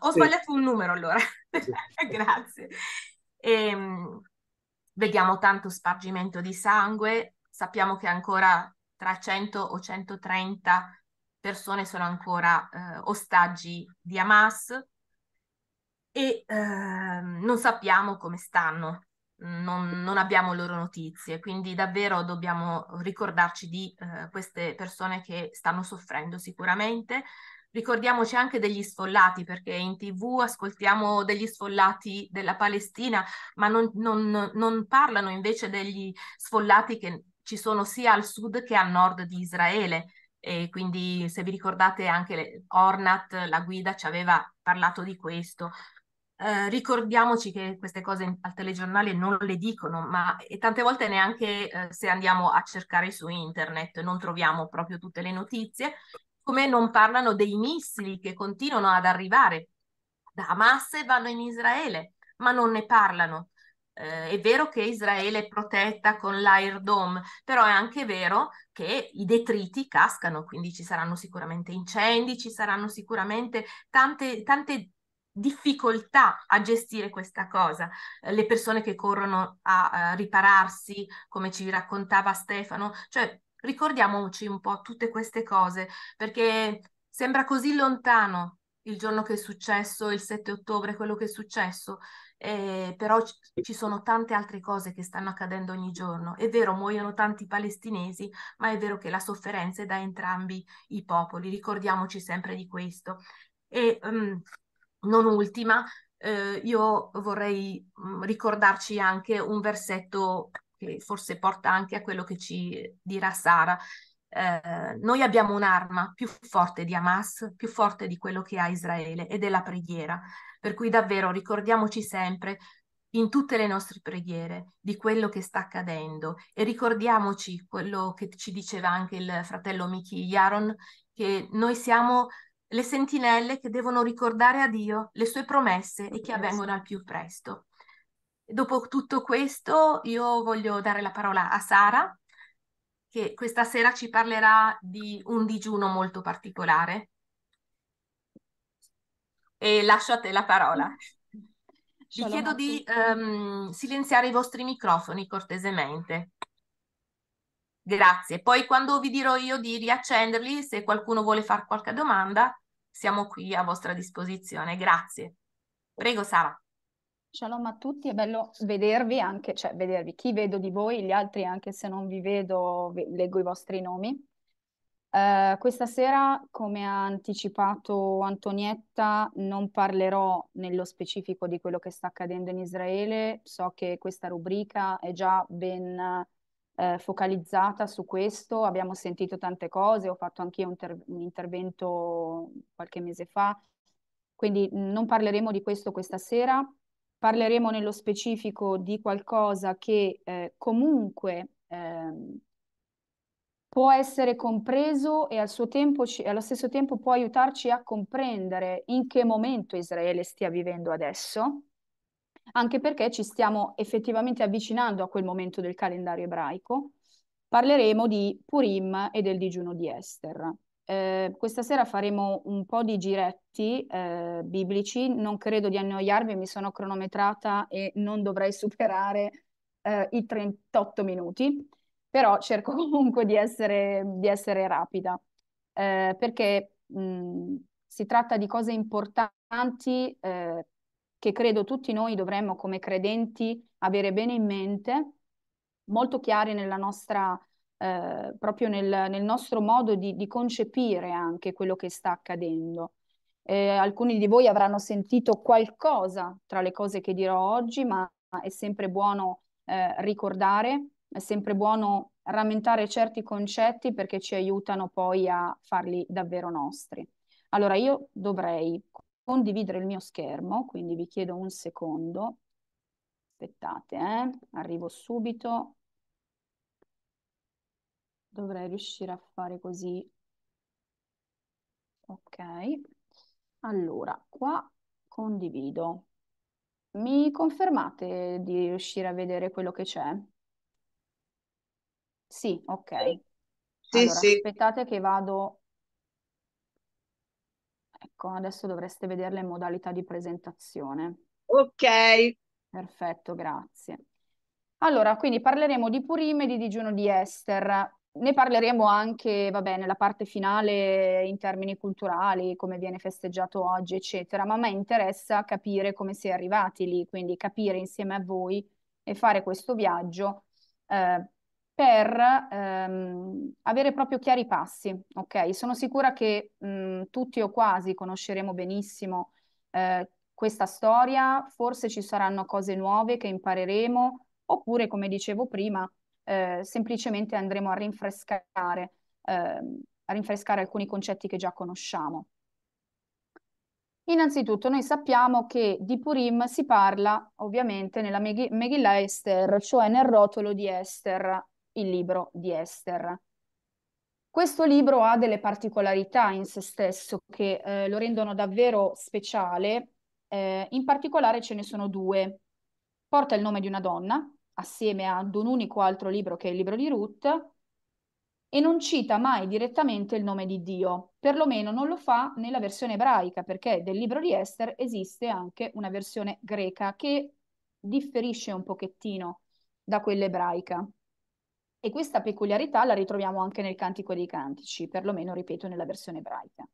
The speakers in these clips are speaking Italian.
ho sì. sbagliato un numero allora. Sì. Grazie. E, ehm, vediamo tanto spargimento di sangue, sappiamo che ancora tra 100 o 130 persone sono ancora eh, ostaggi di Hamas e eh, non sappiamo come stanno, non, non, abbiamo loro notizie, quindi davvero dobbiamo ricordarci di eh, queste persone che stanno soffrendo sicuramente, Ricordiamoci anche degli sfollati, perché in tv ascoltiamo degli sfollati della Palestina, ma non, non, non parlano invece degli sfollati che ci sono sia al sud che a nord di Israele. E quindi se vi ricordate anche le, Ornat, la guida, ci aveva parlato di questo. Eh, ricordiamoci che queste cose al telegiornale non le dicono, ma e tante volte neanche eh, se andiamo a cercare su internet non troviamo proprio tutte le notizie come non parlano dei missili che continuano ad arrivare da Hamas e vanno in Israele, ma non ne parlano. Eh, è vero che Israele è protetta con l'Air Dome, però è anche vero che i detriti cascano, quindi ci saranno sicuramente incendi, ci saranno sicuramente tante, tante difficoltà a gestire questa cosa. Eh, le persone che corrono a, a ripararsi, come ci raccontava Stefano, cioè ricordiamoci un po' tutte queste cose, perché sembra così lontano il giorno che è successo, il 7 ottobre, quello che è successo, eh, però ci sono tante altre cose che stanno accadendo ogni giorno. È vero, muoiono tanti palestinesi, ma è vero che la sofferenza è da entrambi i popoli, ricordiamoci sempre di questo. E um, non ultima, eh, io vorrei mm, ricordarci anche un versetto che forse porta anche a quello che ci dirà Sara. Eh, noi abbiamo un'arma più forte di Hamas, più forte di quello che ha Israele ed è la preghiera. Per cui davvero ricordiamoci sempre in tutte le nostre preghiere di quello che sta accadendo e ricordiamoci quello che ci diceva anche il fratello Michi Yaron, che noi siamo le sentinelle che devono ricordare a Dio le sue promesse e che avvengono al più presto. Dopo tutto questo io voglio dare la parola a Sara, che questa sera ci parlerà di un digiuno molto particolare. E lascio a te la parola. Vi chiedo di um, silenziare i vostri microfoni cortesemente. Grazie. Poi quando vi dirò io di riaccenderli, se qualcuno vuole fare qualche domanda, siamo qui a vostra disposizione. Grazie. Prego Sara. Shalom a tutti, è bello vedervi anche, cioè vedervi chi vedo di voi, gli altri anche se non vi vedo, leggo i vostri nomi. Uh, questa sera, come ha anticipato Antonietta, non parlerò nello specifico di quello che sta accadendo in Israele, so che questa rubrica è già ben uh, focalizzata su questo, abbiamo sentito tante cose, ho fatto anche io un, ter- un intervento qualche mese fa, quindi non parleremo di questo questa sera parleremo nello specifico di qualcosa che eh, comunque eh, può essere compreso e al suo tempo ci, allo stesso tempo può aiutarci a comprendere in che momento Israele stia vivendo adesso, anche perché ci stiamo effettivamente avvicinando a quel momento del calendario ebraico. Parleremo di Purim e del digiuno di Esther. Eh, questa sera faremo un po' di giretti eh, biblici, non credo di annoiarvi, mi sono cronometrata e non dovrei superare eh, i 38 minuti, però cerco comunque di essere, di essere rapida, eh, perché mh, mm, si tratta di cose importanti eh, che credo tutti noi dovremmo come credenti avere bene in mente, molto chiari nella nostra eh, proprio nel, nel, nostro modo di, di, concepire anche quello che sta accadendo. Eh, alcuni di voi avranno sentito qualcosa tra le cose che dirò oggi, ma è sempre buono eh, ricordare, è sempre buono rammentare certi concetti perché ci aiutano poi a farli davvero nostri. Allora io dovrei condividere il mio schermo, quindi vi chiedo un secondo. Aspettate, eh? arrivo subito dovrei riuscire a fare così. Ok, allora qua condivido. Mi confermate di riuscire a vedere quello che c'è? Sì, ok. Sì, allora, sì. aspettate che vado... Ecco, adesso dovreste vedere le modalità di presentazione. Ok. Perfetto, grazie. Allora, quindi parleremo di Purim e di digiuno di Esther. Ne parleremo anche, vabbè, nella parte finale in termini culturali, come viene festeggiato oggi, eccetera, ma a me interessa capire come si è arrivati lì, quindi capire insieme a voi e fare questo viaggio eh, per ehm, avere proprio chiari passi, ok? Sono sicura che mh, mm, tutti o quasi conosceremo benissimo eh, questa storia, forse ci saranno cose nuove che impareremo, oppure, come dicevo prima, eh, semplicemente andremo a rinfrescare, eh, a rinfrescare alcuni concetti che già conosciamo. Innanzitutto noi sappiamo che di Purim si parla ovviamente nella Meg- Megillah Esther, cioè nel rotolo di Esther, il libro di Esther. Questo libro ha delle particolarità in se stesso che eh, lo rendono davvero speciale, eh, in particolare ce ne sono due. Porta il nome di una donna, assieme ad un unico altro libro che è il libro di Ruth, e non cita mai direttamente il nome di Dio, perlomeno non lo fa nella versione ebraica, perché del libro di Esther esiste anche una versione greca che differisce un pochettino da quella ebraica. E questa peculiarità la ritroviamo anche nel Cantico dei Cantici, perlomeno, ripeto, nella versione ebraica.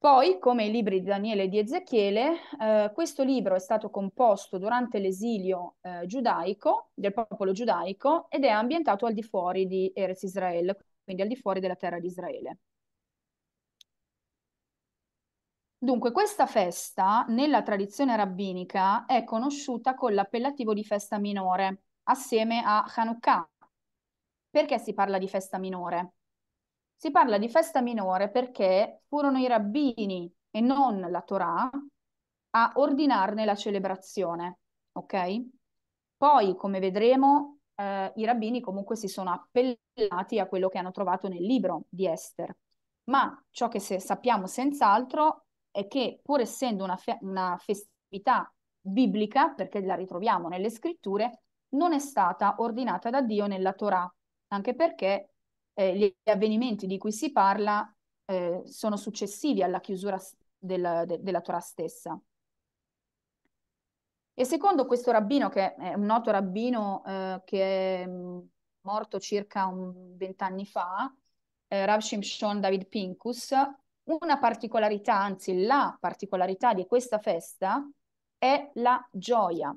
Poi, come i libri di Daniele e di Ezechiele, eh, questo libro è stato composto durante l'esilio eh, giudaico, del popolo giudaico, ed è ambientato al di fuori di Erez Israel, quindi al di fuori della terra di Israele. Dunque, questa festa nella tradizione rabbinica è conosciuta con l'appellativo di festa minore, assieme a Hanukkah. Perché si parla di festa minore? Si parla di festa minore perché furono i rabbini e non la Torah a ordinarne la celebrazione, ok? Poi, come vedremo, eh, i rabbini comunque si sono appellati a quello che hanno trovato nel libro di Esther. Ma ciò che se sappiamo senz'altro è che, pur essendo una, fe- una festività biblica, perché la ritroviamo nelle scritture, non è stata ordinata da Dio nella Torah, anche perché eh, gli avvenimenti di cui si parla eh, sono successivi alla chiusura del, de, della Torah stessa. E secondo questo rabbino, che è un noto rabbino eh, che è mm, morto circa vent'anni fa, eh, Rav Shimshon David Pincus, una particolarità, anzi la particolarità di questa festa è la gioia.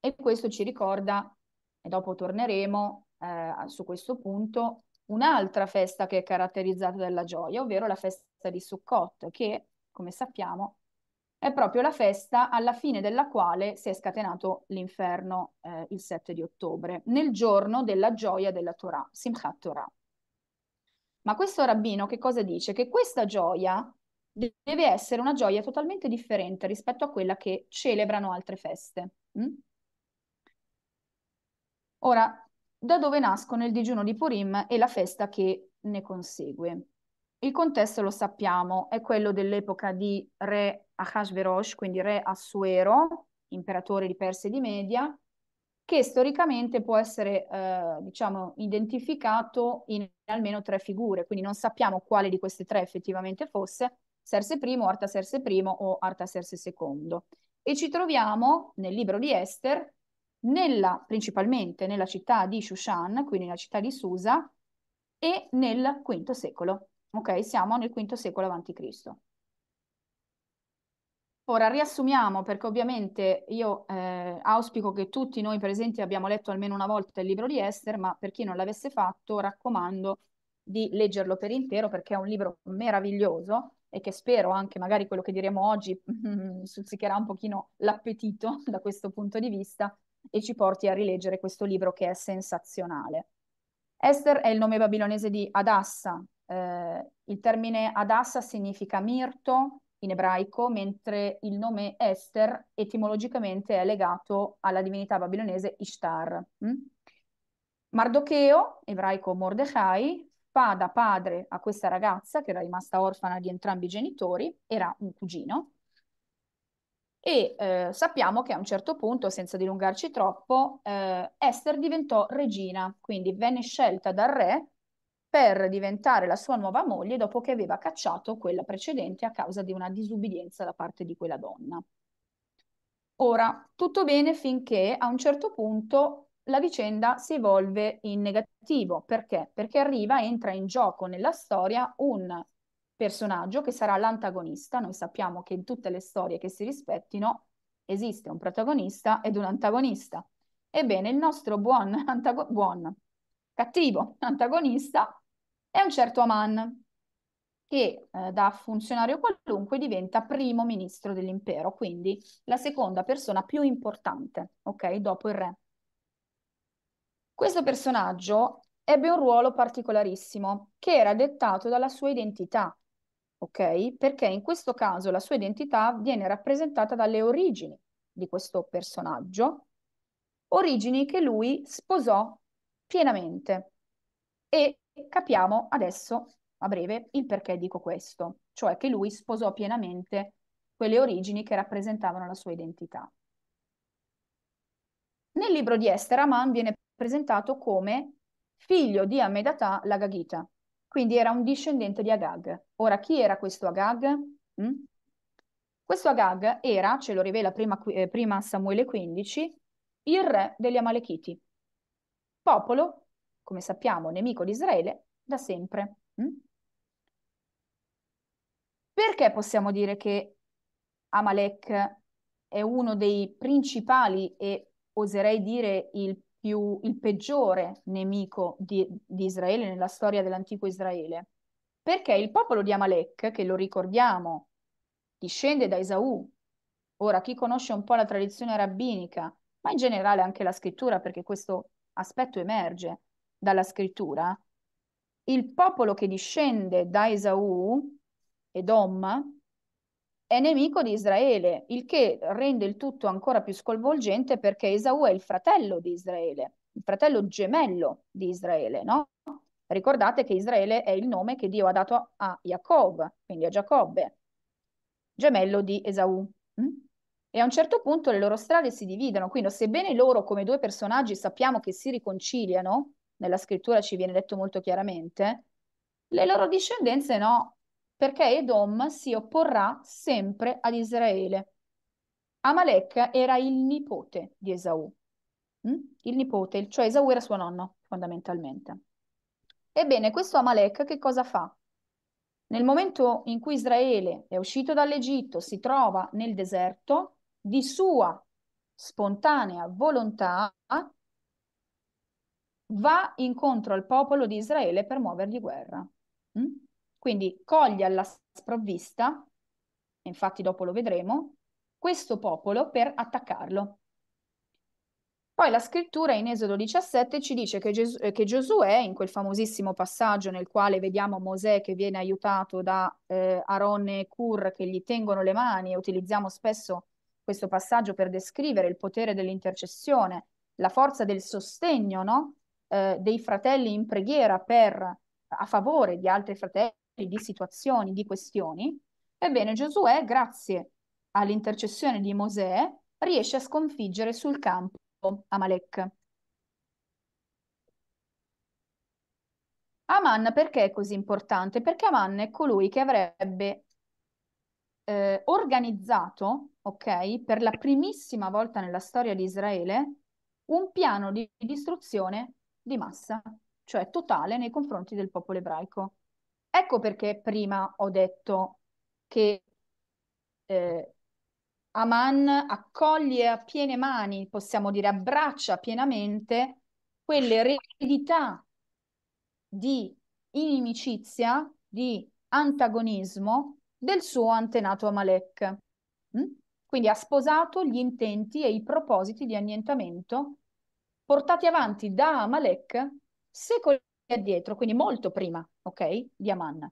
E questo ci ricorda, e dopo torneremo eh, su questo punto, un'altra festa che è caratterizzata dalla gioia, ovvero la festa di Sukkot, che, come sappiamo, è proprio la festa alla fine della quale si è scatenato l'inferno eh, il 7 di ottobre, nel giorno della gioia della Torah, Simchat Torah. Ma questo rabbino che cosa dice? Che questa gioia deve essere una gioia totalmente differente rispetto a quella che celebrano altre feste. Mm? Ora, da dove nascono il digiuno di Purim e la festa che ne consegue. Il contesto lo sappiamo, è quello dell'epoca di re Ahasverosh, quindi re Assuero, imperatore di Persia e di Media, che storicamente può essere eh, diciamo, identificato in almeno tre figure, quindi non sappiamo quale di queste tre effettivamente fosse Serse I, Artaserse I o Artaserse II. E ci troviamo nel libro di Esther nella, principalmente nella città di Shushan, quindi nella città di Susa, e nel V secolo. Ok, siamo nel V secolo a.C. Ora riassumiamo perché ovviamente io eh, auspico che tutti noi presenti abbiamo letto almeno una volta il libro di Esther, ma per chi non l'avesse fatto raccomando di leggerlo per intero perché è un libro meraviglioso e che spero anche magari quello che diremo oggi mm, stuzzicherà un pochino l'appetito da questo punto di vista e ci porti a rileggere questo libro che è sensazionale. Esther è il nome babilonese di Adassa. Eh, il termine Adassa significa mirto in ebraico, mentre il nome Esther etimologicamente è legato alla divinità babilonese Ishtar. Mm? Mardocheo, ebraico Mordechai, fa da padre a questa ragazza che era rimasta orfana di entrambi i genitori, era un cugino, e eh, sappiamo che a un certo punto, senza dilungarci troppo, eh, Esther diventò regina, quindi venne scelta dal re per diventare la sua nuova moglie dopo che aveva cacciato quella precedente a causa di una disubbidienza da parte di quella donna. Ora, tutto bene finché a un certo punto la vicenda si evolve in negativo. Perché? Perché arriva, entra in gioco nella storia un personaggio che sarà l'antagonista. Noi sappiamo che in tutte le storie che si rispettino esiste un protagonista ed un antagonista. Ebbene, il nostro buon, antago- buon cattivo antagonista è un certo Aman, che eh, da funzionario qualunque diventa primo ministro dell'impero, quindi la seconda persona più importante, ok, dopo il re. Questo personaggio ebbe un ruolo particolarissimo che era dettato dalla sua identità, ok? Perché in questo caso la sua identità viene rappresentata dalle origini di questo personaggio, origini che lui sposò pienamente. E capiamo adesso, a breve, il perché dico questo, cioè che lui sposò pienamente quelle origini che rappresentavano la sua identità. Nel libro di Esther, Aman viene presentato come figlio di Amedatà Lagagita, quindi era un discendente di Agag. Ora, chi era questo Agag? Mm? Questo Agag era, ce lo rivela prima, eh, prima Samuele 15, il re degli Amalechiti, popolo, come sappiamo, nemico di Israele da sempre. Mm? Perché possiamo dire che Amalek è uno dei principali e oserei dire il più, il peggiore nemico di, di Israele nella storia dell'antico Israele, perché il popolo di Amalek, che lo ricordiamo, discende da Esaù. Ora, chi conosce un po' la tradizione rabbinica, ma in generale anche la scrittura, perché questo aspetto emerge dalla scrittura, il popolo che discende da Esaù, Edom, è nemico di Israele, il che rende il tutto ancora più sconvolgente perché Esau è il fratello di Israele, il fratello gemello di Israele, no? Ricordate che Israele è il nome che Dio ha dato a Jacob, quindi a Giacobbe, gemello di Esau. Mm? E a un certo punto le loro strade si dividono, quindi sebbene loro come due personaggi sappiamo che si riconciliano, nella scrittura ci viene detto molto chiaramente, le loro discendenze no, perché Edom si opporrà sempre ad Israele. Amalek era il nipote di Esau, hm? il nipote, cioè Esau era suo nonno fondamentalmente. Ebbene, questo Amalek che cosa fa? Nel momento in cui Israele è uscito dall'Egitto, si trova nel deserto, di sua spontanea volontà va incontro al popolo di Israele per muovergli guerra. Hm? Quindi coglie alla sprovvista, infatti dopo lo vedremo, questo popolo per attaccarlo. Poi la scrittura in Esodo 17 ci dice che, Gesù, eh, che Giosuè, in quel famosissimo passaggio nel quale vediamo Mosè che viene aiutato da eh, Aronne e Cur che gli tengono le mani e utilizziamo spesso questo passaggio per descrivere il potere dell'intercessione, la forza del sostegno no? eh, dei fratelli in preghiera per, a favore di altri fratelli di situazioni, di questioni, ebbene Giosuè, grazie all'intercessione di Mosè, riesce a sconfiggere sul campo Amalek. Aman perché è così importante? Perché Aman è colui che avrebbe eh, organizzato, ok, per la primissima volta nella storia di Israele, un piano di distruzione di massa, cioè totale nei confronti del popolo ebraico. Ecco perché prima ho detto che eh, Aman accoglie a piene mani, possiamo dire abbraccia pienamente, quelle quell'eredità di inimicizia, di antagonismo del suo antenato Amalek. Mm? Quindi ha sposato gli intenti e i propositi di annientamento portati avanti da Amalek secoli addietro, quindi molto prima, ok, di Aman.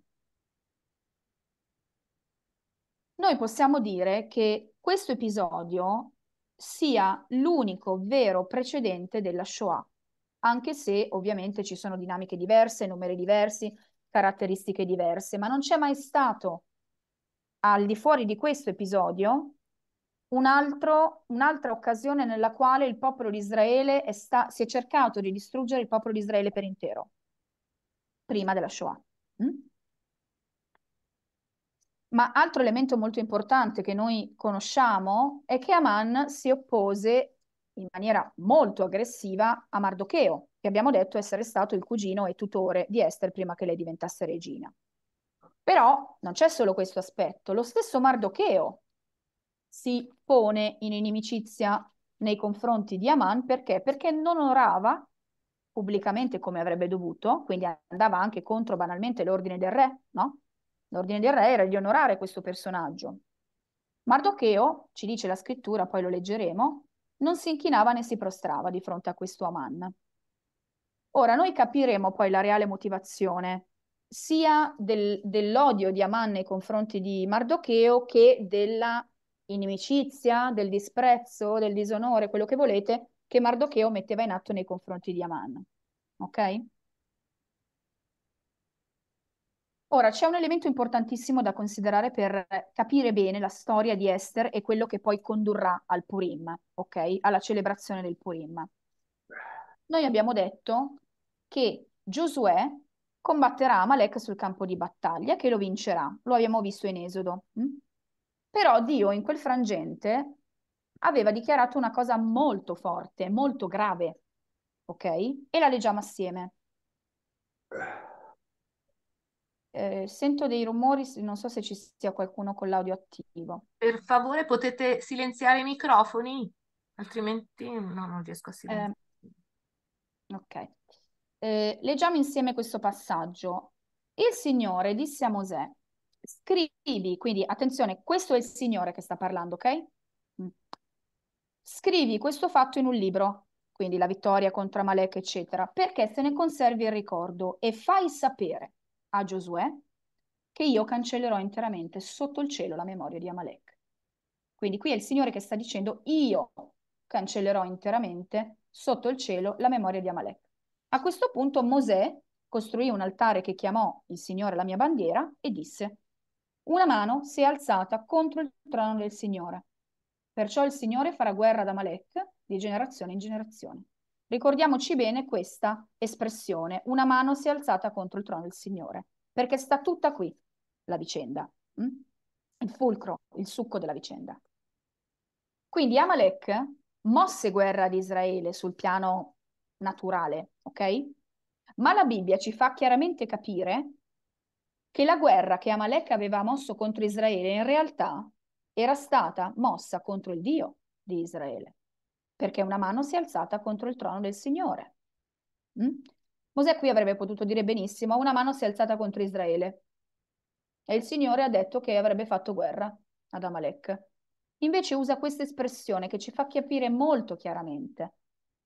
Noi possiamo dire che questo episodio sia l'unico vero precedente della Shoah, anche se ovviamente ci sono dinamiche diverse, numeri diversi, caratteristiche diverse, ma non c'è mai stato al di fuori di questo episodio un'altra occasione nella quale il popolo di Israele è sta, si è cercato di distruggere il popolo di Israele per intero prima della Shoah. Mm? Ma altro elemento molto importante che noi conosciamo è che Aman si oppose in maniera molto aggressiva a Mardocheo, che abbiamo detto essere stato il cugino e tutore di Esther prima che lei diventasse regina. Però non c'è solo questo aspetto, lo stesso Mardocheo si pone in inimicizia nei confronti di Aman perché? Perché non onorava pubblicamente come avrebbe dovuto, quindi andava anche contro banalmente l'ordine del re, no? L'ordine del re era di onorare questo personaggio. Mardocheo, ci dice la scrittura, poi lo leggeremo, non si inchinava né si prostrava di fronte a questo Aman. Ora noi capiremo poi la reale motivazione sia del, dell'odio di Aman nei confronti di Mardocheo che della inimicizia, del disprezzo, del disonore, quello che volete, che Mardocheo metteva in atto nei confronti di Aman. Ok? Ora, c'è un elemento importantissimo da considerare per capire bene la storia di Esther e quello che poi condurrà al Purim, ok? Alla celebrazione del Purim. Noi abbiamo detto che Giosuè combatterà Amalek sul campo di battaglia, che lo vincerà, lo abbiamo visto in Esodo. Hm? Però Dio in quel frangente aveva dichiarato una cosa molto forte, molto grave, ok? E la leggiamo assieme. Eh, sento dei rumori, non so se ci sia qualcuno con l'audio attivo. Per favore potete silenziare i microfoni, altrimenti no, non riesco a silenziare. Eh, ok. Eh, leggiamo insieme questo passaggio. Il Signore disse a Mosè, scrivi, quindi attenzione, questo è il Signore che sta parlando, ok? scrivi questo fatto in un libro, quindi la vittoria contro Amalek, eccetera, perché se ne conservi il ricordo e fai sapere a Giosuè che io cancellerò interamente sotto il cielo la memoria di Amalek. Quindi qui è il Signore che sta dicendo io cancellerò interamente sotto il cielo la memoria di Amalek. A questo punto Mosè costruì un altare che chiamò il Signore la mia bandiera e disse una mano si è alzata contro il trono del Signore Perciò il Signore farà guerra ad Amalek di generazione in generazione. Ricordiamoci bene questa espressione, una mano si è alzata contro il trono del Signore, perché sta tutta qui la vicenda, mm? il fulcro, il succo della vicenda. Quindi Amalek mosse guerra ad Israele sul piano naturale, ok? Ma la Bibbia ci fa chiaramente capire che la guerra che Amalek aveva mosso contro Israele in realtà era stata mossa contro il Dio di Israele, perché una mano si è alzata contro il trono del Signore. Mm? Mosè qui avrebbe potuto dire benissimo, una mano si è alzata contro Israele e il Signore ha detto che avrebbe fatto guerra ad Amalek. Invece usa questa espressione che ci fa capire molto chiaramente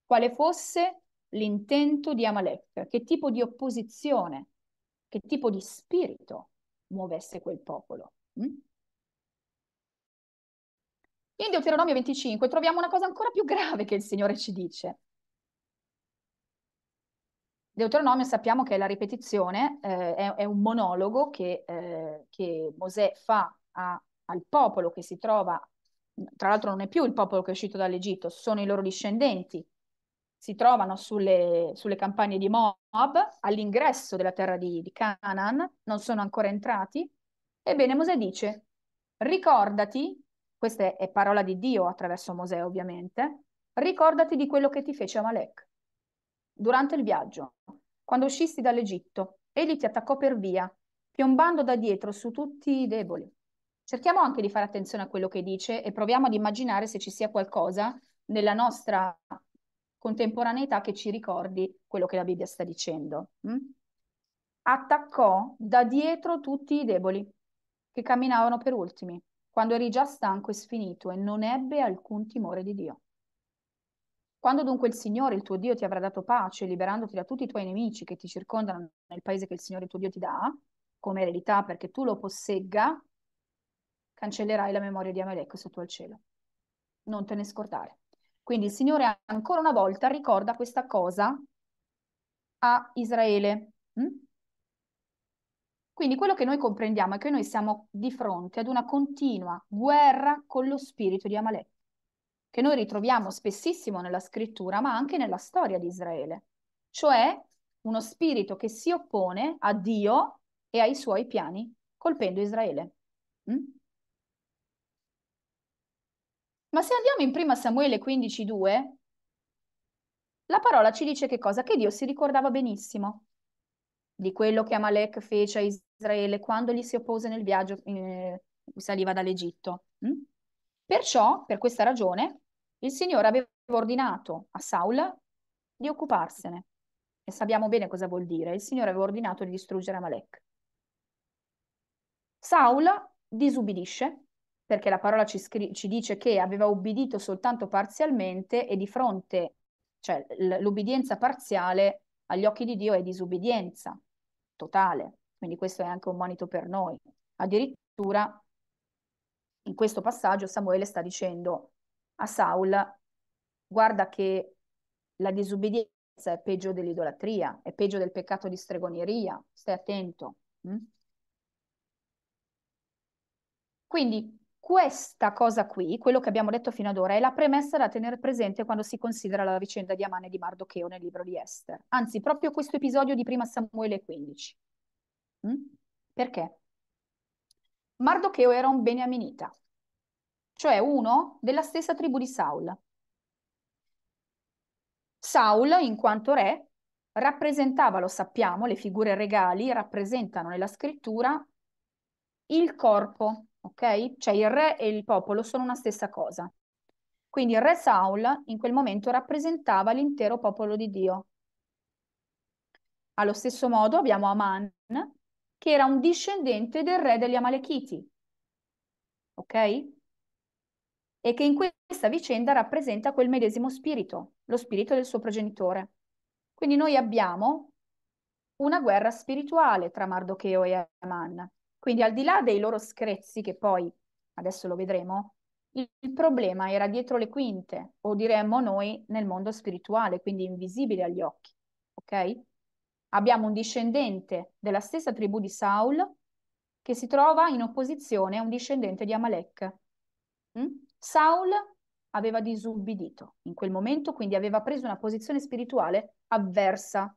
quale fosse l'intento di Amalek, che tipo di opposizione, che tipo di spirito muovesse quel popolo. Mm? In Deuteronomio 25 troviamo una cosa ancora più grave che il Signore ci dice. Deuteronomio sappiamo che è la ripetizione, eh, è, è, un monologo che, eh, che Mosè fa a, al popolo che si trova, tra l'altro non è più il popolo che è uscito dall'Egitto, sono i loro discendenti, si trovano sulle, sulle campagne di Moab, all'ingresso della terra di, di Canaan, non sono ancora entrati. Ebbene Mosè dice, ricordati questa è parola di Dio attraverso Mosè ovviamente, ricordati di quello che ti fece Amalek durante il viaggio, quando uscisti dall'Egitto, egli ti attaccò per via, piombando da dietro su tutti i deboli. Cerchiamo anche di fare attenzione a quello che dice e proviamo ad immaginare se ci sia qualcosa nella nostra contemporaneità che ci ricordi quello che la Bibbia sta dicendo. Mm? Attaccò da dietro tutti i deboli che camminavano per ultimi quando eri già stanco e sfinito e non ebbe alcun timore di Dio. Quando dunque il Signore, il tuo Dio, ti avrà dato pace, liberandoti da tutti i tuoi nemici che ti circondano nel paese che il Signore, tuo Dio, ti dà, come eredità perché tu lo possegga, cancellerai la memoria di Amalek sotto al cielo. Non te ne scordare. Quindi il Signore ancora una volta ricorda questa cosa a Israele. Mm? Quindi quello che noi comprendiamo è che noi siamo di fronte ad una continua guerra con lo spirito di Amalek, che noi ritroviamo spessissimo nella scrittura, ma anche nella storia di Israele, cioè uno spirito che si oppone a Dio e ai suoi piani, colpendo Israele. Mm? Ma se andiamo in 1 Samuele 15,2, la parola ci dice che cosa? Che Dio si ricordava benissimo di quello che Amalek fece a Israele quando gli si oppose nel viaggio eh, saliva dall'Egitto. Mm? Perciò, per questa ragione, il Signore aveva ordinato a Saul di occuparsene. E sappiamo bene cosa vuol dire. Il Signore aveva ordinato di distruggere Amalek. Saul disubbidisce, perché la parola ci, scri- ci dice che aveva ubbidito soltanto parzialmente e di fronte, cioè l- l'obbedienza parziale agli occhi di Dio è disubbidienza totale. Quindi questo è anche un monito per noi. Addirittura in questo passaggio Samuele sta dicendo a Saul, guarda che la disobbedienza è peggio dell'idolatria, è peggio del peccato di stregoneria, stai attento. Mm? Quindi questa cosa qui, quello che abbiamo detto fino ad ora, è la premessa da tenere presente quando si considera la vicenda di Amane e di Mardocheo nel libro di Esther. Anzi, proprio questo episodio di prima Samuele 15. Mm? Perché? Mardocheo era un beniaminita, cioè uno della stessa tribù di Saul. Saul, in quanto re, rappresentava, lo sappiamo, le figure regali rappresentano nella scrittura il corpo, ok? Cioè il re e il popolo sono una stessa cosa. Quindi il re Saul in quel momento rappresentava l'intero popolo di Dio. Allo stesso modo abbiamo Aman, che era un discendente del re degli Amalekiti, ok? E che in questa vicenda rappresenta quel medesimo spirito, lo spirito del suo progenitore. Quindi noi abbiamo una guerra spirituale tra Mardocheo e Aman, quindi al di là dei loro screzzi, che poi adesso lo vedremo, il problema era dietro le quinte, o diremmo noi nel mondo spirituale, quindi invisibile agli occhi. Ok? Abbiamo un discendente della stessa tribù di Saul che si trova in opposizione a un discendente di Amalek. Mm? Saul aveva disubbidito in quel momento, quindi aveva preso una posizione spirituale avversa.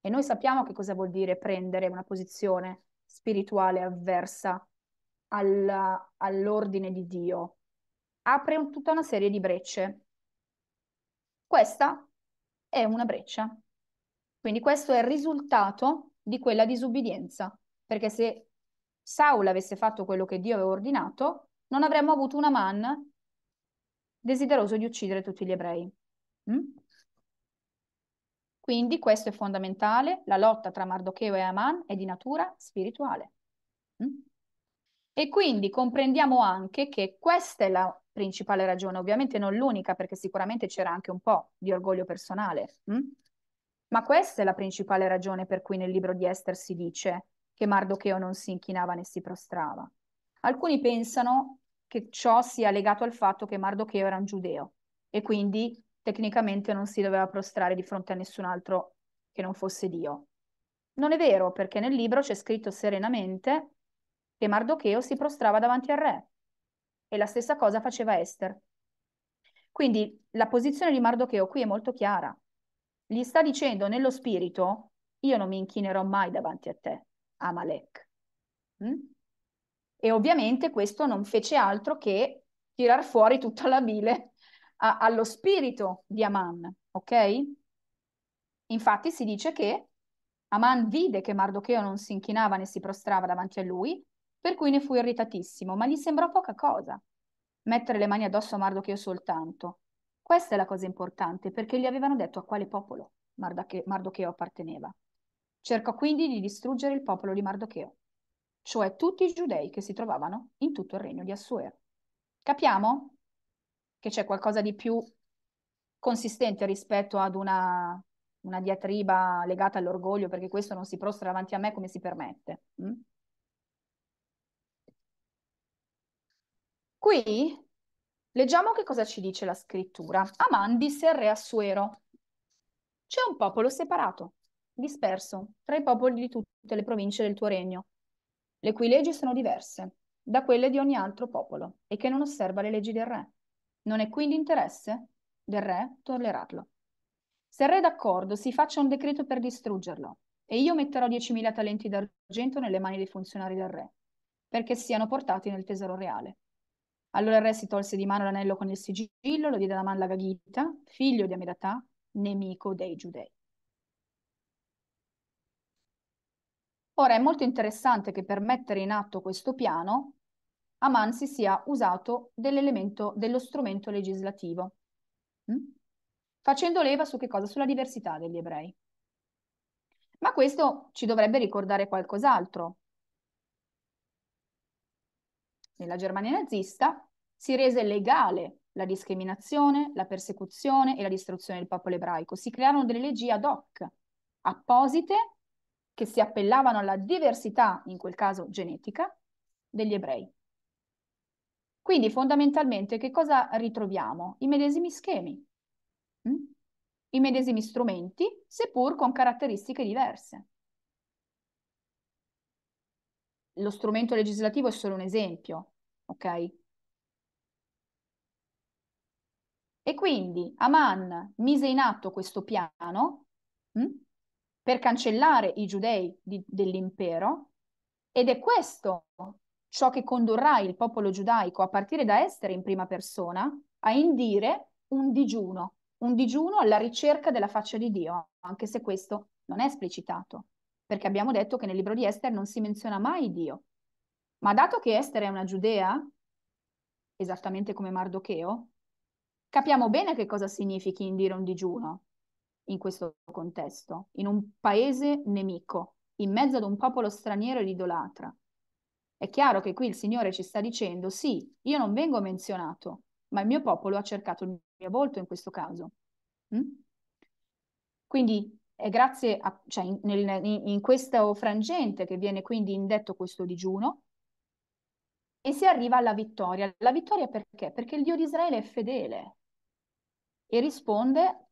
E noi sappiamo che cosa vuol dire prendere una posizione spirituale avversa alla, all'ordine di Dio, apre tutta una serie di brecce. Questa è una breccia. Quindi questo è il risultato di quella disubbidienza, perché se Saul avesse fatto quello che Dio aveva ordinato, non avremmo avuto una man desideroso di uccidere tutti gli ebrei. Mm? Quindi questo è fondamentale, la lotta tra Mardocheo e Aman è di natura spirituale. Mm? E quindi comprendiamo anche che questa è la principale ragione, ovviamente non l'unica perché sicuramente c'era anche un po' di orgoglio personale, mm? ma questa è la principale ragione per cui nel libro di Esther si dice che Mardocheo non si inchinava né si prostrava. Alcuni pensano che ciò sia legato al fatto che Mardocheo era un giudeo e quindi tecnicamente non si doveva prostrare di fronte a nessun altro che non fosse Dio. Non è vero, perché nel libro c'è scritto serenamente che Mardocheo si prostrava davanti al re e la stessa cosa faceva Esther. Quindi la posizione di Mardocheo qui è molto chiara. Gli sta dicendo nello spirito, io non mi inchinerò mai davanti a te, Amalek. Mm? E ovviamente questo non fece altro che tirar fuori tutta la bile a, allo spirito di Aman, ok? Infatti si dice che Aman vide che Mardocheo non si inchinava né si prostrava davanti a lui, per cui ne fu irritatissimo, ma gli sembrò poca cosa mettere le mani addosso a Mardocheo soltanto. Questa è la cosa importante, perché gli avevano detto a quale popolo Mardocheo apparteneva. Cercò quindi di distruggere il popolo di Mardocheo, cioè tutti i giudei che si trovavano in tutto il regno di Assuero. Capiamo? che c'è qualcosa di più consistente rispetto ad una, una diatriba legata all'orgoglio, perché questo non si prostra davanti a me come si permette. Mm? Qui leggiamo che cosa ci dice la scrittura. Aman disse al re Assuero, c'è un popolo separato, disperso, tra i popoli di tutte le province del tuo regno, le cui leggi sono diverse da quelle di ogni altro popolo e che non osserva le leggi del re. Non è quindi interesse del re tollerarlo. Se il re è d'accordo, si faccia un decreto per distruggerlo e io metterò 10.000 talenti d'argento nelle mani dei funzionari del re, perché siano portati nel tesoro reale. Allora il re si tolse di mano l'anello con il sigillo, lo diede alla Mallaga Gita, figlio di Amedatà, nemico dei giudei. Ora è molto interessante che per mettere in atto questo piano a man si sia usato dell'elemento dello strumento legislativo, mh? Mm? facendo leva su che cosa? Sulla diversità degli ebrei. Ma questo ci dovrebbe ricordare qualcos'altro. Nella Germania nazista si rese legale la discriminazione, la persecuzione e la distruzione del popolo ebraico. Si crearono delle leggi ad hoc, apposite, che si appellavano alla diversità, in quel caso genetica, degli ebrei. Quindi fondamentalmente che cosa ritroviamo? I medesimi schemi, mh? Mm? i medesimi strumenti, seppur con caratteristiche diverse. Lo strumento legislativo è solo un esempio, ok? E quindi Aman mise in atto questo piano mh? Mm? per cancellare i giudei dell'impero ed è questo ciò che condurrà il popolo giudaico a partire da Estere in prima persona a indire un digiuno, un digiuno alla ricerca della faccia di Dio, anche se questo non è esplicitato, perché abbiamo detto che nel libro di Estere non si menziona mai Dio. Ma dato che Estere è una giudea, esattamente come Mardocheo, capiamo bene che cosa significhi indire un digiuno in questo contesto, in un paese nemico, in mezzo ad un popolo straniero ed idolatra è chiaro che qui il Signore ci sta dicendo, sì, io non vengo menzionato, ma il mio popolo ha cercato il mio volto in questo caso. Mm? Quindi è grazie a, cioè in, nel, in, questo frangente che viene quindi indetto questo digiuno e si arriva alla vittoria. La vittoria perché? Perché il Dio di Israele è fedele e risponde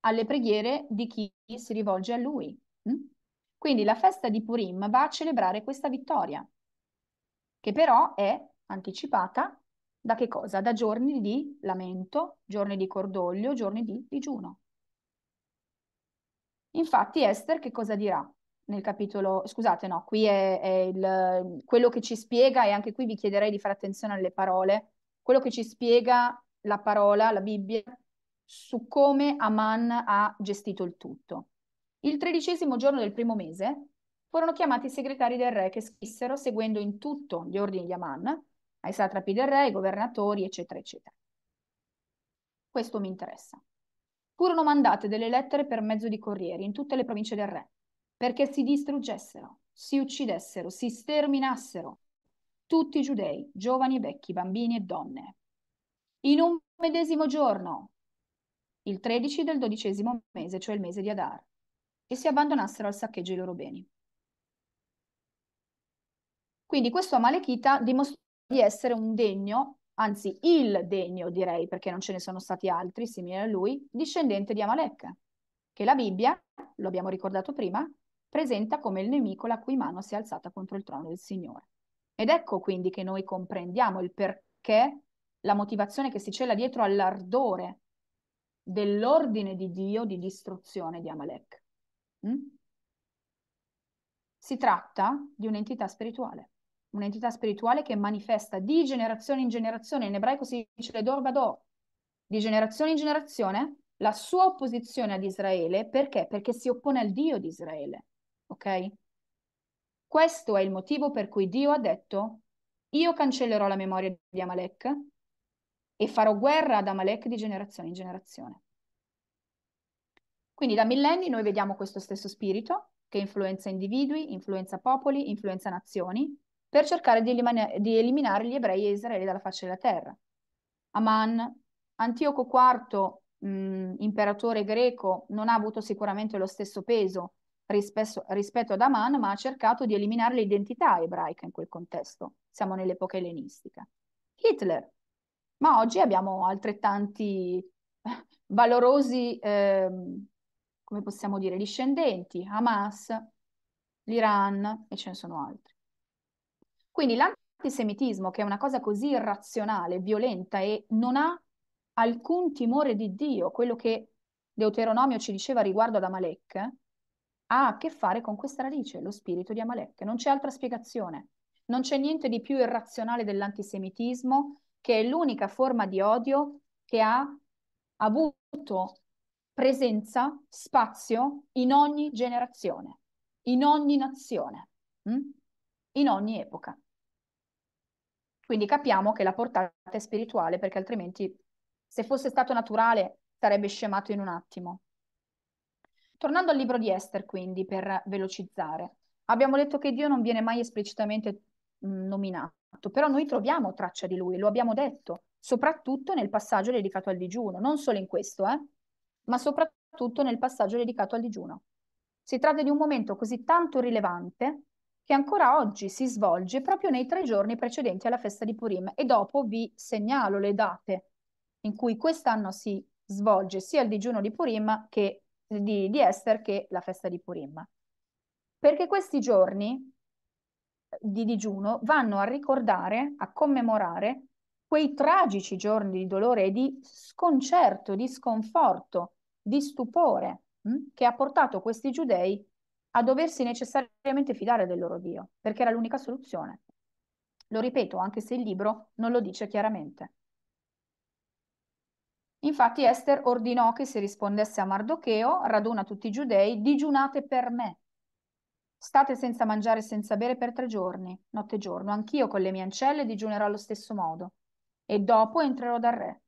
alle preghiere di chi si rivolge a lui. Mm? Quindi la festa di Purim va a celebrare questa vittoria che però è anticipata da che cosa? Da giorni di lamento, giorni di cordoglio, giorni di digiuno. Infatti Esther che cosa dirà? Nel capitolo, scusate, no, qui è, è il, quello che ci spiega, e anche qui vi chiederei di fare attenzione alle parole, quello che ci spiega la parola, la Bibbia, su come Aman ha gestito il tutto. Il tredicesimo giorno del primo mese, furono chiamati i segretari del re che scrissero seguendo in tutto gli ordini di Aman, ai satrapi del re, ai governatori, eccetera, eccetera. Questo mi interessa. Furono mandate delle lettere per mezzo di corrieri in tutte le province del re, perché si distruggessero, si uccidessero, si sterminassero tutti i giudei, giovani e vecchi, bambini e donne. In un medesimo giorno, il 13 del dodicesimo mese, cioè il mese di Adar, e si abbandonassero al saccheggio i loro beni. Quindi questo Amalekita dimostrò di essere un degno, anzi il degno direi, perché non ce ne sono stati altri simili a lui, discendente di Amalek, che la Bibbia, lo abbiamo ricordato prima, presenta come il nemico la cui mano si è alzata contro il trono del Signore. Ed ecco quindi che noi comprendiamo il perché, la motivazione che si cela dietro all'ardore dell'ordine di Dio di distruzione di Amalek. Mm? Si tratta di un'entità spirituale un'entità spirituale che manifesta di generazione in generazione, in ebraico si dice le dor di generazione in generazione, la sua opposizione ad Israele, perché? Perché si oppone al Dio di Israele, ok? Questo è il motivo per cui Dio ha detto, io cancellerò la memoria di Amalek e farò guerra ad Amalek di generazione in generazione. Quindi da millenni noi vediamo questo stesso spirito che influenza individui, influenza popoli, influenza nazioni, per cercare di, elimane- di eliminare gli ebrei e Israele dalla faccia della terra. Aman, Antioco IV, mh, imperatore greco, non ha avuto sicuramente lo stesso peso rispetto, rispetto ad Aman, ma ha cercato di eliminare l'identità ebraica in quel contesto. Siamo nell'epoca ellenistica. Hitler, ma oggi abbiamo altrettanti valorosi, ehm, come possiamo dire, discendenti, Hamas, l'Iran e ce ne sono altri. Quindi l'antisemitismo, che è una cosa così irrazionale, violenta e non ha alcun timore di Dio, quello che Deuteronomio ci diceva riguardo ad Amalek, ha a che fare con questa radice, lo spirito di Amalek. Non c'è altra spiegazione. Non c'è niente di più irrazionale dell'antisemitismo, che è l'unica forma di odio che ha avuto presenza, spazio in ogni generazione, in ogni nazione, hm? in ogni epoca. Quindi capiamo che la portata è spirituale perché altrimenti se fosse stato naturale sarebbe scemato in un attimo. Tornando al libro di Esther, quindi, per velocizzare, abbiamo detto che Dio non viene mai esplicitamente mm, nominato, però noi troviamo traccia di lui, lo abbiamo detto, soprattutto nel passaggio dedicato al digiuno, non solo in questo, eh, ma soprattutto nel passaggio dedicato al digiuno. Si tratta di un momento così tanto rilevante che ancora oggi si svolge proprio nei tre giorni precedenti alla festa di Purim e dopo vi segnalo le date in cui quest'anno si svolge sia il digiuno di Purim che eh, di, di Esther che la festa di Purim. Perché questi giorni eh, di digiuno vanno a ricordare, a commemorare quei tragici giorni di dolore e di sconcerto, di sconforto, di stupore mh, hm, che ha portato questi giudei a doversi necessariamente fidare del loro Dio, perché era l'unica soluzione. Lo ripeto, anche se il libro non lo dice chiaramente. Infatti Esther ordinò che si rispondesse a Mardocheo, raduna tutti i giudei, digiunate per me. State senza mangiare e senza bere per tre giorni, notte e giorno, anch'io con le mie ancelle digiunerò allo stesso modo, e dopo entrerò dal re,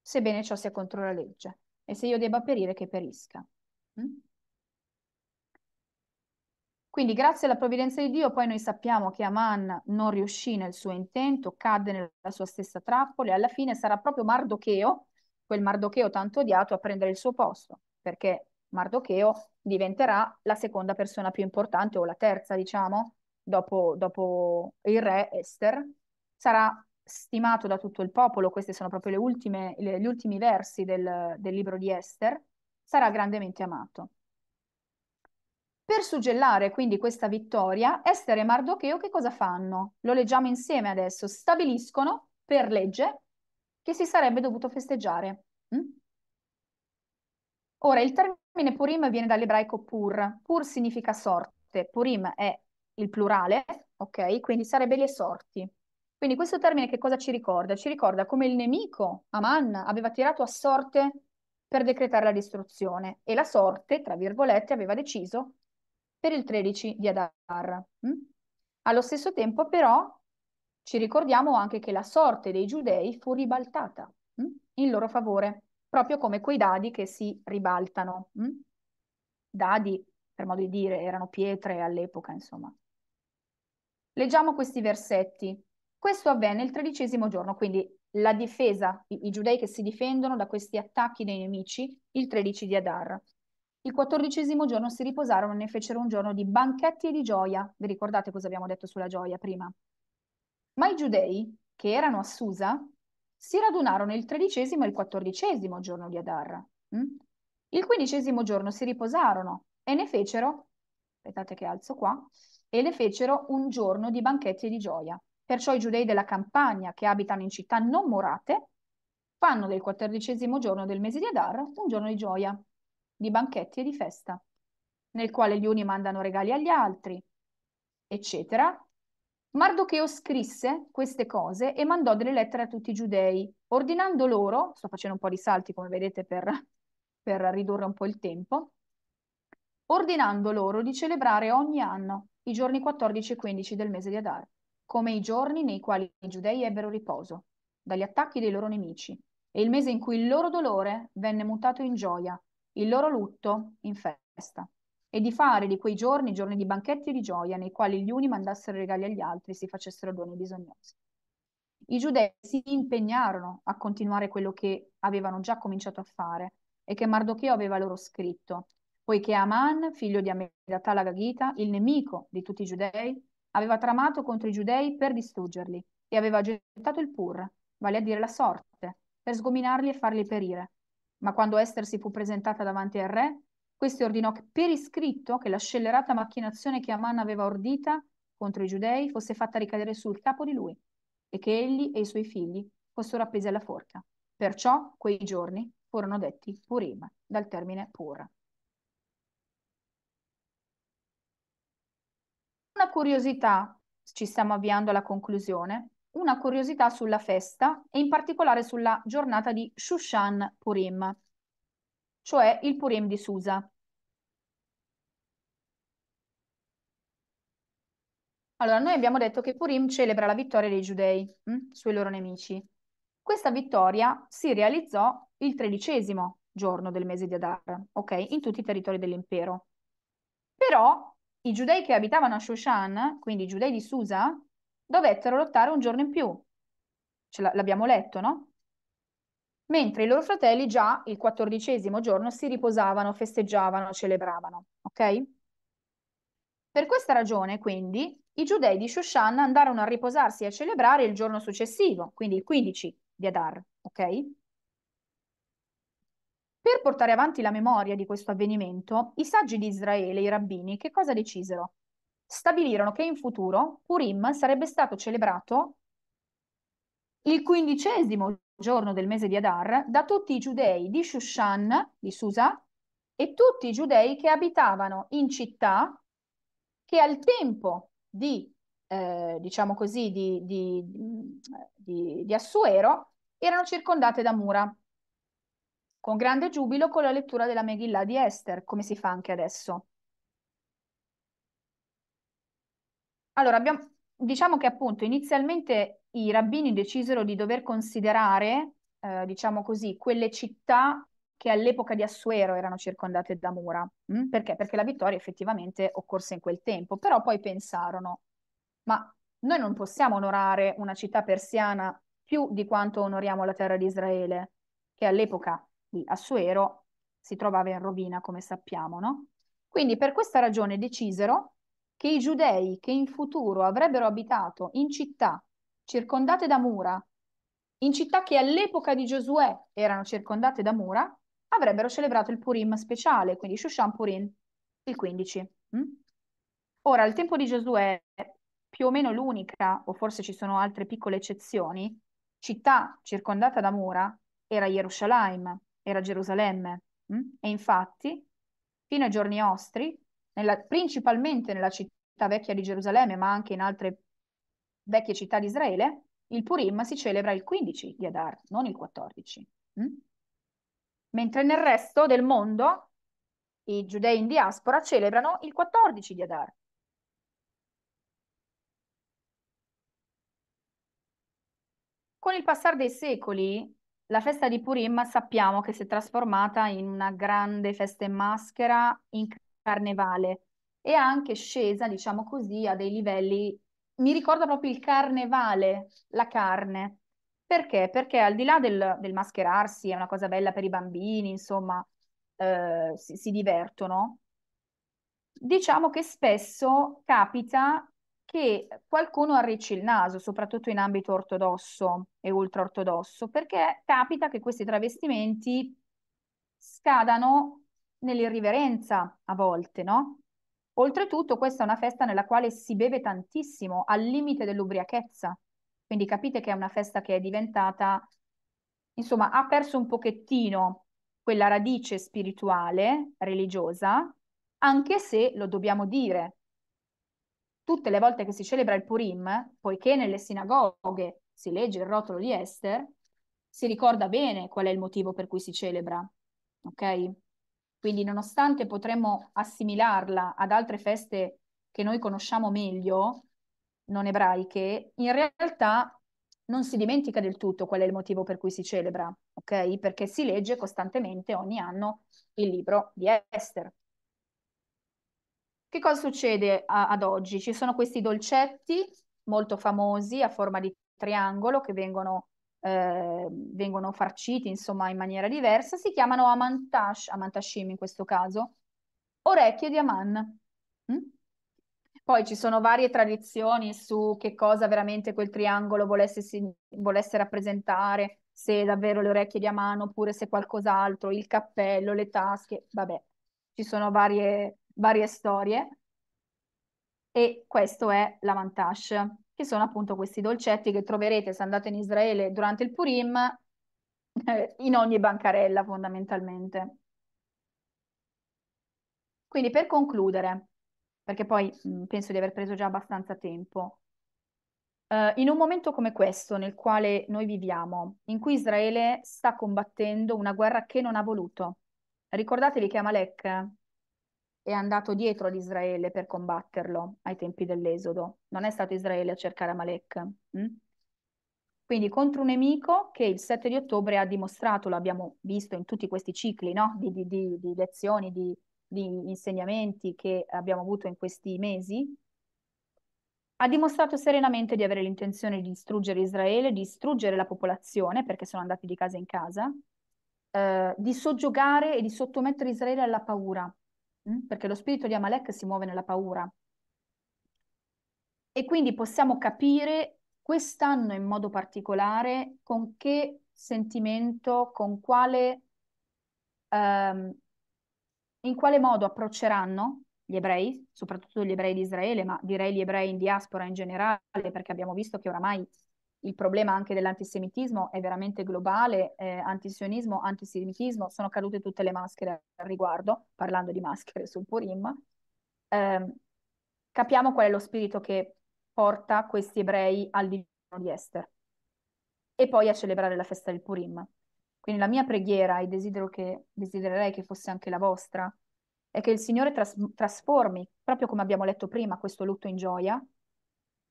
sebbene ciò sia contro la legge, e se io debba perire che perisca. Mm? Quindi grazie alla provvidenza di Dio poi noi sappiamo che Aman non riuscì nel suo intento, cadde nella sua stessa trappola e alla fine sarà proprio Mardocheo, quel Mardocheo tanto odiato, a prendere il suo posto, perché Mardocheo diventerà la seconda persona più importante o la terza, diciamo, dopo, dopo il re Esther. Sarà stimato da tutto il popolo, questi sono proprio ultime, le, gli ultimi versi del, del libro di Esther, sarà grandemente amato. Per suggellare quindi questa vittoria, Esther e Mardocheo che cosa fanno? Lo leggiamo insieme adesso. Stabiliscono per legge che si sarebbe dovuto festeggiare. Mm? Ora, il termine Purim viene dall'ebraico pur. Pur significa sorte, Purim è il plurale, ok? Quindi sarebbe le sorti. Quindi questo termine che cosa ci ricorda? Ci ricorda come il nemico, Aman, aveva tirato a sorte per decretare la distruzione e la sorte, tra virgolette, aveva deciso per il 13 di Adar. Mm? Allo stesso tempo però ci ricordiamo anche che la sorte dei giudei fu ribaltata mm? in loro favore, proprio come quei dadi che si ribaltano. Mm? Dadi, per modo di dire, erano pietre all'epoca, insomma. Leggiamo questi versetti. Questo avvenne il tredicesimo giorno, quindi la difesa, i, i, giudei che si difendono da questi attacchi dei nemici, il 13 di Adar. Il quattordicesimo giorno si riposarono e ne fecero un giorno di banchetti e di gioia. Vi ricordate cosa abbiamo detto sulla gioia prima? Ma i giudei, che erano a Susa, si radunarono il tredicesimo e il quattordicesimo giorno di Adar. Hm? Il quindicesimo giorno si riposarono e ne fecero, aspettate che alzo qua, e ne fecero un giorno di banchetti e di gioia. Perciò i giudei della campagna che abitano in città non morate fanno del quattordicesimo giorno del mese di Adar un giorno di gioia di banchetti e di festa, nel quale gli uni mandano regali agli altri, eccetera. Mardocheo scrisse queste cose e mandò delle lettere a tutti i giudei, ordinando loro, sto facendo un po' di salti come vedete per, per ridurre un po' il tempo, ordinando loro di celebrare ogni anno i giorni 14 e 15 del mese di Adar, come i giorni nei quali i giudei ebbero riposo dagli attacchi dei loro nemici, e il mese in cui il loro dolore venne mutato in gioia il loro lutto in festa e di fare di quei giorni giorni di banchetti e di gioia nei quali gli uni mandassero regali agli altri e si facessero doni bisognosi. I giudei si impegnarono a continuare quello che avevano già cominciato a fare e che Mardocheo aveva loro scritto, poiché Aman, figlio di Amedatala Gaghita, il nemico di tutti i giudei, aveva tramato contro i giudei per distruggerli e aveva gettato il pur, vale a dire la sorte, per sgominarli e farli perire, ma quando Esther si fu presentata davanti al re, questi ordinò per iscritto che la scellerata macchinazione che Aman aveva ordita contro i giudei fosse fatta ricadere sul capo di lui e che egli e i suoi figli fossero appesi alla forca. Perciò quei giorni furono detti Purim, dal termine Pur. Una curiosità, ci stiamo avviando alla conclusione, una curiosità sulla festa e in particolare sulla giornata di Shushan Purim, cioè il Purim di Susa. Allora, noi abbiamo detto che Purim celebra la vittoria dei giudei hm, sui loro nemici. Questa vittoria si realizzò il tredicesimo giorno del mese di Adar, ok, in tutti i territori dell'impero. Però i giudei che abitavano a Shushan, quindi i giudei di Susa, dovettero lottare un giorno in più. Ce l'abbiamo letto, no? Mentre i loro fratelli già il quattordicesimo giorno si riposavano, festeggiavano, celebravano, ok? Per questa ragione, quindi, i giudei di Shoshan andarono a riposarsi e a celebrare il giorno successivo, quindi il 15 di Adar, ok? Per portare avanti la memoria di questo avvenimento, i saggi di Israele, i rabbini, che cosa decisero? stabilirono che in futuro Purim sarebbe stato celebrato il quindicesimo giorno del mese di Adar da tutti i giudei di Shushan, di Susa, e tutti i giudei che abitavano in città che al tempo di, eh, diciamo così, di, di, di, di Assuero erano circondate da mura, con grande giubilo con la lettura della Megillah di Esther, come si fa anche adesso. Allora, abbiamo, diciamo che appunto inizialmente i rabbini decisero di dover considerare, eh, diciamo così, quelle città che all'epoca di Assuero erano circondate da mura. Mm? Perché? Perché la vittoria effettivamente occorse in quel tempo, però poi pensarono, ma noi non possiamo onorare una città persiana più di quanto onoriamo la terra di Israele, che all'epoca di Assuero si trovava in rovina, come sappiamo, no? Quindi per questa ragione decisero che i giudei che in futuro avrebbero abitato in città circondate da mura, in città che all'epoca di Giosuè erano circondate da mura, avrebbero celebrato il Purim speciale, quindi Shushan Purim, il 15. Mm? Ora, al tempo di Giosuè, più o meno l'unica, o forse ci sono altre piccole eccezioni, città circondata da mura era Gerusalemme, era Gerusalemme. Mm? E infatti, fino ai giorni nostri, nella, principalmente nella città vecchia di Gerusalemme, ma anche in altre vecchie città di Israele, il Purim si celebra il 15 di Adar, non il 14. Mm? Mentre nel resto del mondo i giudei in diaspora celebrano il 14 di Adar. Con il passare dei secoli, la festa di Purim sappiamo che si è trasformata in una grande festa in maschera, in carnevale e anche scesa, diciamo così, a dei livelli, mi ricorda proprio il carnevale, la carne. Perché? Perché al di là del, del mascherarsi, è una cosa bella per i bambini, insomma, eh, si, si divertono, diciamo che spesso capita che qualcuno arricci il naso, soprattutto in ambito ortodosso e ultraortodosso, perché capita che questi travestimenti scadano nell'irriverenza a volte, no? Oltretutto questa è una festa nella quale si beve tantissimo, al limite dell'ubriachezza. Quindi capite che è una festa che è diventata, insomma, ha perso un pochettino quella radice spirituale, religiosa, anche se lo dobbiamo dire, tutte le volte che si celebra il Purim, poiché nelle sinagoghe si legge il rotolo di Esther, si ricorda bene qual è il motivo per cui si celebra. Ok? Quindi nonostante potremmo assimilarla ad altre feste che noi conosciamo meglio, non ebraiche, in realtà non si dimentica del tutto qual è il motivo per cui si celebra, ok? Perché si legge costantemente ogni anno il libro di Esther. Che cosa succede a, ad oggi? Ci sono questi dolcetti molto famosi a forma di triangolo che vengono Ehm, vengono farciti insomma in maniera diversa, si chiamano amantash, amantashim in questo caso, orecchie di Aman. Mm? Poi ci sono varie tradizioni su che cosa veramente quel triangolo volesse, volesse rappresentare, se davvero le orecchie di Aman oppure se qualcos'altro, il cappello, le tasche, vabbè, ci sono varie, varie storie. E questo è l'amantash che sono appunto questi dolcetti che troverete se andate in Israele durante il Purim eh, in ogni bancarella fondamentalmente. Quindi per concludere, perché poi mh, penso di aver preso già abbastanza tempo, Uh, in un momento come questo nel quale noi viviamo, in cui Israele sta combattendo una guerra che non ha voluto, ricordatevi che Amalek è andato dietro ad Israele per combatterlo ai tempi dell'Esodo, non è stato Israele a cercare Amalek. Mh? Mm? Quindi contro un nemico che il 7 di ottobre ha dimostrato, l'abbiamo visto in tutti questi cicli no? di, di, di, di, lezioni, di, insegnamenti che abbiamo avuto in questi mesi, ha dimostrato serenamente di avere l'intenzione di distruggere Israele, di distruggere la popolazione, perché sono andati di casa in casa, eh, di soggiogare e di sottomettere Israele alla paura, Mm? perché lo spirito di Amalek si muove nella paura. E quindi possiamo capire quest'anno in modo particolare con che sentimento, con quale, um, in quale modo approcceranno gli ebrei, soprattutto gli ebrei di Israele, ma direi gli ebrei in diaspora in generale, perché abbiamo visto che oramai il problema anche dell'antisemitismo è veramente globale, eh, antisionismo, antisemitismo, sono cadute tutte le maschere al riguardo, parlando di maschere sul Purim. Eh, capiamo qual è lo spirito che porta questi ebrei al divino di Esther e poi a celebrare la festa del Purim. Quindi la mia preghiera e desidero che, desidererei che fosse anche la vostra è che il Signore tras- trasformi, proprio come abbiamo letto prima, questo lutto in gioia,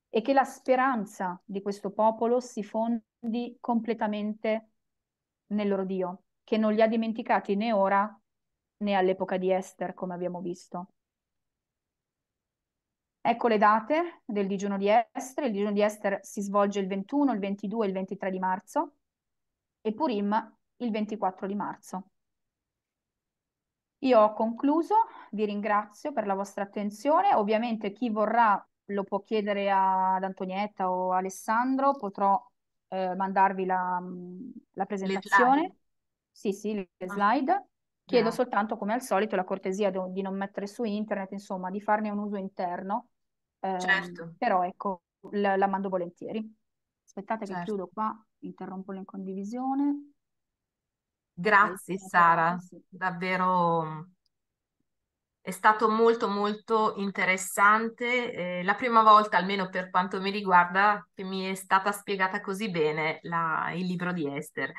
e che la speranza di questo popolo si fondi completamente nel loro Dio, che non li ha dimenticati né ora né all'epoca di Esther, come abbiamo visto. Ecco le date del digiuno di Esther. Il digiuno di Esther si svolge il 21, il 22 e il 23 di marzo e Purim il 24 di marzo. Io ho concluso, vi ringrazio per la vostra attenzione. Ovviamente chi vorrà lo può chiedere a, ad Antonietta o Alessandro, potrò eh, mandarvi la, mm, la presentazione. Sì, sì, le ah. slide. Ah, Chiedo grazie. soltanto, come al solito, la cortesia di, di non mettere su internet, insomma, di farne un uso interno. Eh, certo. Però ecco, la, la, mando volentieri. Aspettate che certo. chiudo qua, interrompo la condivisione. Grazie, Sara, sì. davvero è stato molto molto interessante, eh, la prima volta, almeno per quanto mi riguarda, che mi è stata spiegata così bene la, il libro di Esther.